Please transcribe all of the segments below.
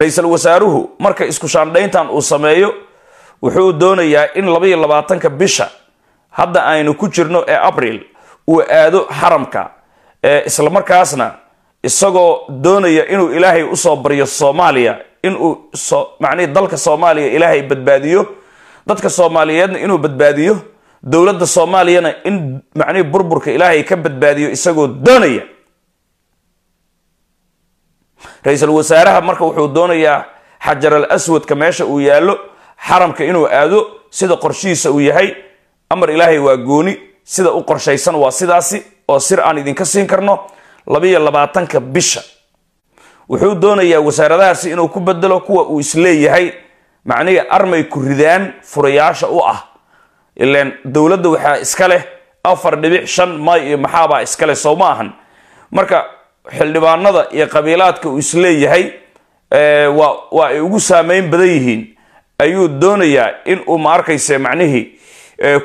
ra-iisul wasaaruhu marka isku shaandhayntan uu sameeyo wuxuu doonayaa in labaiyo labaatanka bisha hadda aynu ku jirno ee abril uu aado xaramka islamarkaasna isagoo doonaya inuu ilaahay usoo baryo soomaaliya inuu mani dalka soomaaliya ilaahay badbaadiyo dadka soomaaliyeedna inuu badbaadiyo dowladda soomaaliyana in mani burburka ilaahay ka badbaadiyo isagoo doonaya ra-iisul wasaaraha marka wuxuu doonayaa xajar al aswadka meesha uu yaallo xaramka inuu aado sida qorshihiisa uu yahay amar ilaahay waa gooni sida u qorshaysan waa sidaasi oo sir aan idinka siin karno labiyo labaatanka bisha wuxuu doonayaa wasaaradahaasi inuu ku bedelo kuwa uu isleeyahay macnihi armay ku ridaan furayaasha u ah ilaan dowladda waxaa iska leh afar dhibic shan may iyo maxaabaa iskale soo ma ahan marka xildhibaanada iyo qabiilaadka uu isleeyahay waa ay ugu saameyn badan yihiin ayuu doonayaa in uu ma arkayse macnihii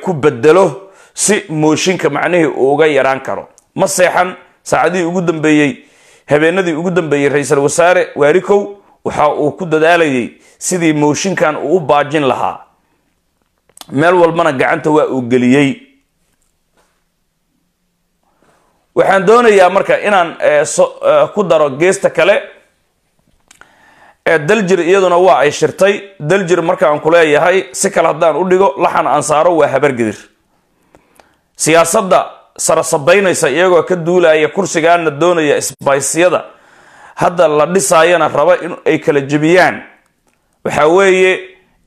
ku bedelo si mooshinka macnihii uu uga yaraan karo ma seexan saacadihii ugu dambeeyey habeenadii ugu dambeeyey ra-iisul wasaare waarikow waxa uu ku dadaalayay sidii mooshinkan uu u baajin lahaa meel walbana gacanta waa uu geliyey waxaan doonayaa marka inaan eh, eh, ku daro geesta kale daljir iyaduna waa ay shirtay daljir marka aan leeyahay si kale haddaan u dhigo laxan aan saaro waa habargedir siyaasadda sarasabaynaysa iyagoo ka duulaya kursigaana doonaya isbaaysiyada hadda la dhisaayana raba in ay kala jebiyaan waxa weeye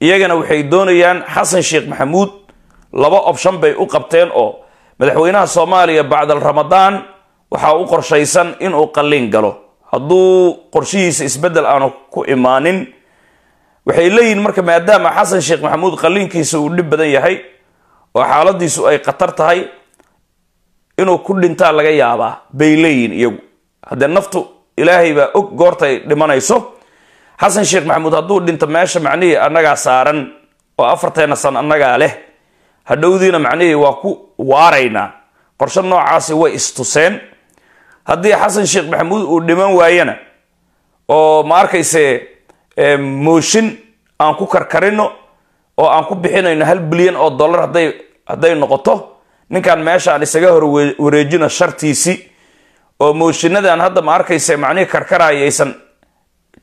iyagana waxay doonayaan xasan sheekh maxamuud laba option bay u qabteen oo madaxweynaha soomaaliya bacdal ramadaan waxaa u qorshaysan inuu qalliin galo hadduu qorshihiisa isbeddel aanu ku imaanin waxay leeyihiin marka maadaama xasan sheekh maxamuud qalliinkiisa uu dhib badan yahay oo xaaladiisu ay khatar tahay inuu ku dhintaa laga yaabaa bay leeyihin iyagu haddee naftu ilaahay baa og goortay dhimanayso xasan sheekh maxamuud hadduu dhinto meesha macnihii annagaa saaran oo afarteena san annagaa leh hadhowdiina macnihii waa ku waaraynaa qorsho noocaasi way istuseen haddii xasan sheekh maxamuud uu dhiman waayana oo ma arkayse eh, mooshin aan ku karkarino oo aan ku bixinayno hal bilyan oo dollar hadday hadday noqoto ninkaan meesha aan isaga horwareejino shartiisii oo mooshinadaan hadda ma arkayse macnihii aysan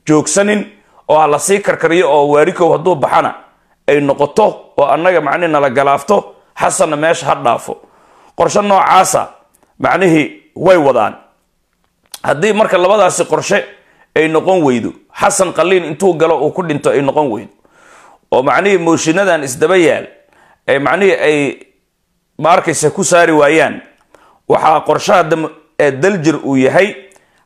joogsanin oo ha la sii karkariyo oo waarikow hadduu baxana ay noqoto oo annaga macnihii nala galaafto xasanna meesha ha dhaafo qorshe noocaasa macnihii way wadaan haddii marka labadaasi qorshe ay noqon weydo xasan qaliin intuu galo uu ku dhinto ay noqon weydo oo macnihii mooshinadan isdaba yaal ay macnihii ay maarkaysa ku saari waayaan waxaa qorshaha ee daljir uu yahay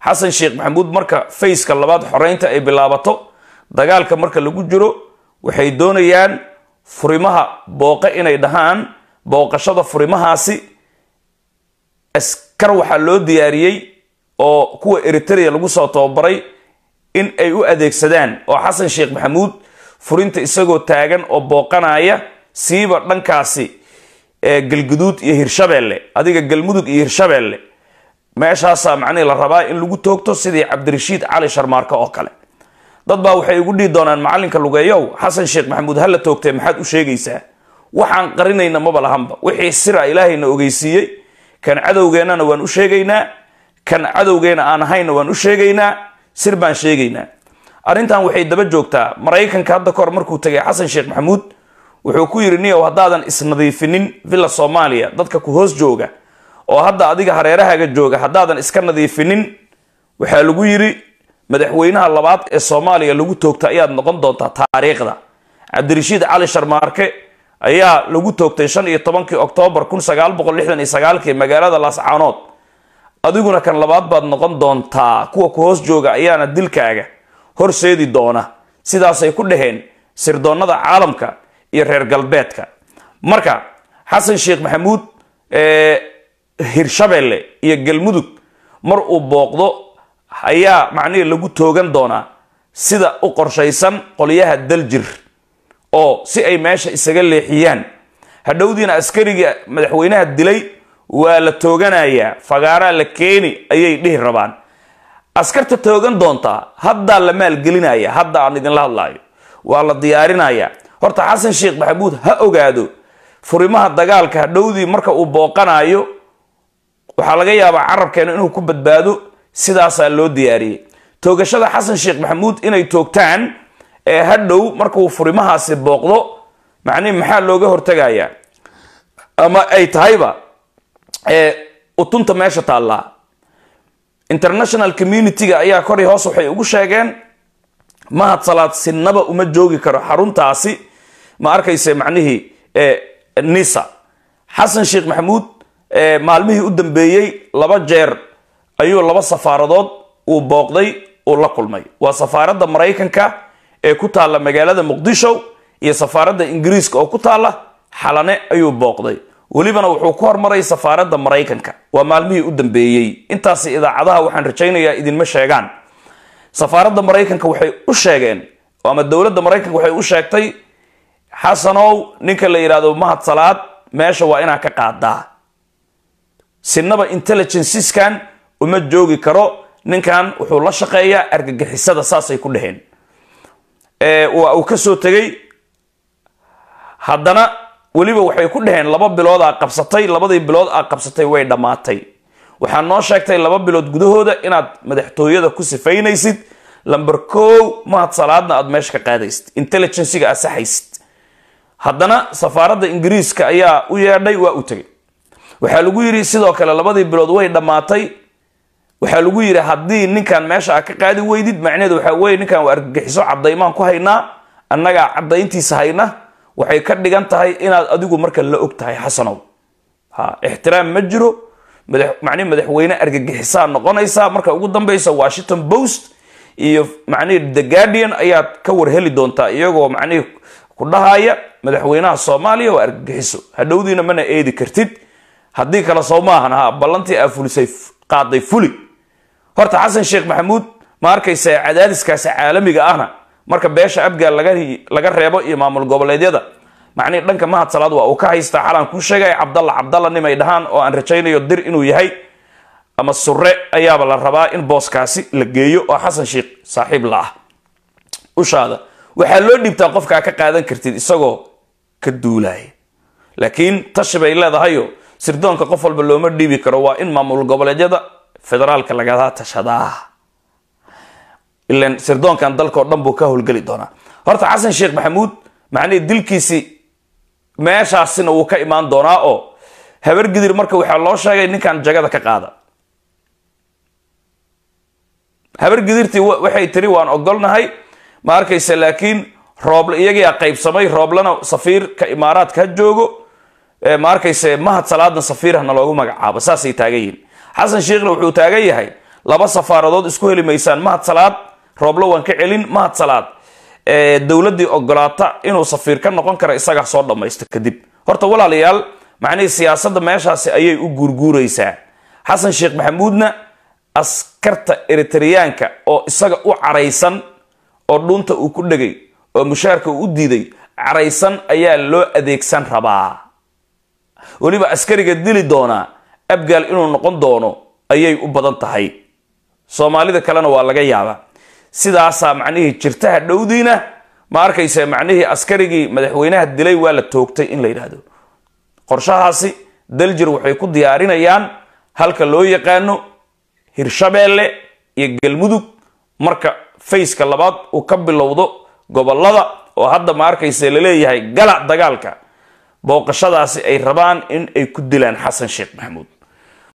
xasan sheekh maxamuud marka fayska labaad xoreynta ay bilaabato dagaalka marka lagu jiro waxay doonayaan furimaha booqe inay dhahaan booqashada furimahaasi askar waxaa loo diyaariyey oo kuwa eritrea lagu soo tababaray in ay u adeegsadaan oo xasan sheekh maxamuud furinta isagoo taagan oo booqanaya siiba dhankaasi galguduud iyo hirshabeelle adiga galmudug iyo hirshabeelle meeshaasaa macnihii la rabaa in lagu toogto sidii cabdirashiid cali sharmaarka oo kale dad baa waxay igu dhihi doonaan macallinka lugeeyow xasan sheekh maxamuud hala toogtee maxaad u sheegaysaa waxaan qarinayna maba lahanba wixii sira ilaahayna ogeysiiyey kan cadowgeennana waan u sheegaynaa kan cadowgeena aan ahayna waan u sheegaynaa sir baan sheegaynaa arrintan waxay daba joogtaa maraykanka hadda kahor markuu tegay xasan sheekh maxamuud wuxuu ku yidhi niyow haddaadan isnadiifinin villa soomaaliya dadka ku hoos jooga oo hadda adiga hareerahaaga jooga haddaadan iska nadiifinin waxaa lagu yidhi madaxweynaha labaad ee soomaaliya lagu toogtay ayaad noqon doontaa taariikhda cabdirashiid cali sharmaarke ayaa lagu toogtay shan iyo tobankii oktoobar kun sagaal boqol lixdan iyo sagaalkii magaalada laascaanood adiguna kan labaad baad noqon doontaa kuwa ku hoos jooga ayaana dilkaaga horseedi doona sidaasay ku dhaheen sirdoonnada caalamka iyo reer galbeedka marka xasan sheekh maxamuud hirshabelle iyo galmudug mar uu booqdo ayaa macnihii lagu toogan doonaa sida u qorshaysan qolyaha daljir oo si ay meesha isaga leexiyaan hadhowdiina askariga madaxweynaha dilay waa la tooganayaa fagaaraa la keeni ayay dhihi rabaan askarta toogan doontaa haddaa la maalgelinaya hadda aan idinla hadlaayo waa la diyaarinayaa horta xasan sheekh maxamuud ha ogaado furimaha dagaalka hadhowdii marka uu booqanayo waxaa laga yaabaa carabkeena inuu ku badbaado sidaasaa loo diyaariyey toogashada xasan sheekh maxamuud inay toogtaan ee hadhow markuu furimahaasi booqdo macnihi maxaa looga hortagayaa ama ay tahayba utunta meesha taallaa international community-ga ayaa kori hoos waxay ugu sheegeen mahad salaad sinnaba uma joogi karo xaruntaasi ma arkayse macnihii nisa xasan sheekh maxamuud maalmihii u dambeeyey laba jeer ayuu laba safaaradood uu booqday uu la kulmay waa safaaradda maraykanka ee ku taalla magaalada muqdisho iyo safaaradda ingiriiska oo ku taalla xalane ayuu booqday welibana wuxuu ku hormaray safaaradda maraykanka waa maalmihii u dambeeyey intaas idaacadaha waxaan rajaynayaa idinma sheegaan safaaradda maraykanka waxay u sheegeen ama dowladda maraykanka waxay u sheegtay xasanow ninka la yidhaahdo salaad meesha waa inaa ka qaadaa sinaba intelligenceskan uma joogi karo ninkan wuxuu la shaqeeyaa argagixisada saasay ku dhaheen waa uu kasoo tegay haddana weliba waxay ku dhaheen laba bilood aa qabsatay labadii bilood aa qabsatay way dhammaatay waxaa noo sheegtay laba bilood gudahooda inaad madaxtooyada ku sifaynaysid lamber kow mahad salaadna aad meesha ka qaadaysid intelligenciga aad haddana safaaradda ingiriiska ayaa u yeedhay waa u tegay waxaa lagu yidhi sidoo kale labadii bilood way dhammaatay waxaa lagu yidhi haddii ninkan meesha a ka qaadi weydid macnaheedu waxaa weye ninkan waa argagixiso caddaymaan ku haynaa annagaa caddayntiisa hayna waxay ka dhigan tahay inaad adigu marka la og tahay xasanow ha ixtiraam ma jiro mani madaxweyne argagixisaa noqonaysaa marka ugu dambaysa washington post iyo mani the guardian ayaad ka warheli doontaa iyagoo manii ku dhahaya madaxweynaha soomaaliya waa argagixiso hadhowdiina mana eedi kartid haddii kale soo ha ballantii aa fulisay qaaday fuli horta xasan sheekh maxamuud ma arkaysaa cadaadiskaasi caalamiga ahna marka beesha abgaal laga reebo iyo maamul goboleedyada macnii dhanka mahad salaad waa uu ka haystaa xalaan ku sheegaya cabdalla cabdalla nimay dhahaan oo aan rajaynayo dir inuu yahay ama sure ayaaba la rabaa in booskaasi la geeyo oo xasan sheekh saaxiib la ah ushaada waxaa loo dhiibtaa qofkaa ka qaadan kartid isagoo ka duulaya laakiin tashi bay leedahayo sirdoonka qof walba looma dhiibi karo waa in maamul goboleedyada federaalka lagala tashadaa ilan sirdoonkan dalkao dhan buu ka howlgeli doonaa horta xasan sheekh maxamuud macnihii dilkiisi meeshaasina wuu ka imaan doonaa oo habargidir marka waxaa loo sheegay ninkan jagada ka qaada habargidirtii waxay tiri waan ogolnahay ma arkaysa laakiin rooble iyagiia qaybsamay rooblana safiirka imaaraadka ha joogo ma arkayse mahad salaadna safiirahna loogu magacaabo saasay taagan xasan sheekhna wuxuu taagan yahay laba safaaradood isku heli maysaan mahad salaad rooblo waan ka celin mahad salaad dowladii ogolaata inuu safiir ka noqon kara isaga soo dhamaysto kadib horta walaalayaal macnihii siyaasadda meeshaasi ayay u guurguuraysaa xasan sheekh maxamuudna askarta eritriyaanka oo isaga u caraysan oo dhunta uu ku dhegay oo mushaarka uu u diiday caraysan ayaa loo adeegsan rabaa weliba askariga dili doonaa abgaal inuu noqon doono ayay u badan tahay soomaalida kalena waa laga yaabaa sidaasaa macnihii jirtaha dhowdiina ma arkayse macnihii askarigii madaxweynaha dilay waa la toogtay in la yidhaahdo qorshahaasi daljir waxay ku diyaarinayaan halka loo yaqaano hirshabeelle iyo galmudug marka fayska labaad uu ka bilowdo gobolada oo hadda ma arkaysa laleeyahay gala dagaalka booqashadaasi ay rabaan in ay ku dilaan xasan sheekh maxamuud